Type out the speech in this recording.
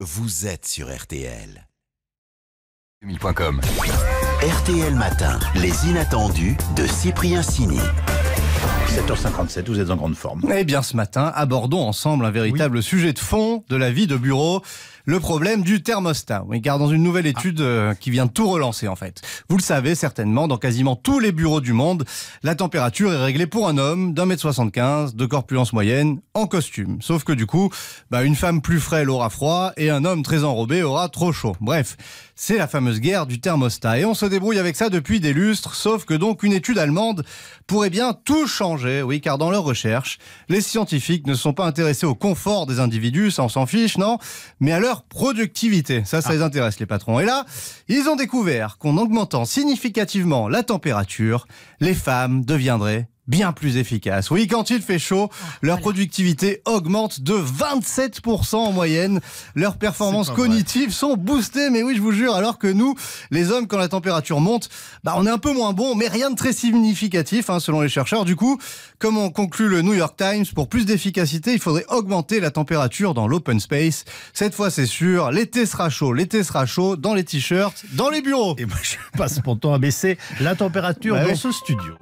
Vous êtes sur RTL. RTL Matin, les inattendus de Cyprien Sini. 7h57, vous êtes en grande forme. Eh bien, ce matin, abordons ensemble un véritable sujet de fond de la vie de bureau, le problème du thermostat. Oui, car dans une nouvelle ah. étude euh, qui vient tout relancer, en fait. Vous le savez certainement, dans quasiment tous les bureaux du monde, la température est réglée pour un homme d'un mètre 75, de corpulence moyenne, en costume. Sauf que du coup, bah, une femme plus frêle aura froid et un homme très enrobé aura trop chaud. Bref c'est la fameuse guerre du thermostat. Et on se débrouille avec ça depuis des lustres, sauf que donc une étude allemande pourrait bien tout changer, oui, car dans leurs recherches, les scientifiques ne sont pas intéressés au confort des individus, ça on s'en fiche, non, mais à leur productivité. Ça, ça ah. les intéresse, les patrons. Et là, ils ont découvert qu'en augmentant significativement la température, les femmes deviendraient bien plus efficace. Oui, quand il fait chaud, ah, leur productivité augmente de 27% en moyenne. Leurs performances cognitives sont boostées, mais oui, je vous jure, alors que nous, les hommes, quand la température monte, bah, on est un peu moins bon, mais rien de très significatif, hein, selon les chercheurs. Du coup, comme on conclut le New York Times, pour plus d'efficacité, il faudrait augmenter la température dans l'open space. Cette fois, c'est sûr, l'été sera chaud, l'été sera chaud dans les t-shirts, dans les bureaux. Et moi, je passe pourtant à baisser la température bah dans ce studio.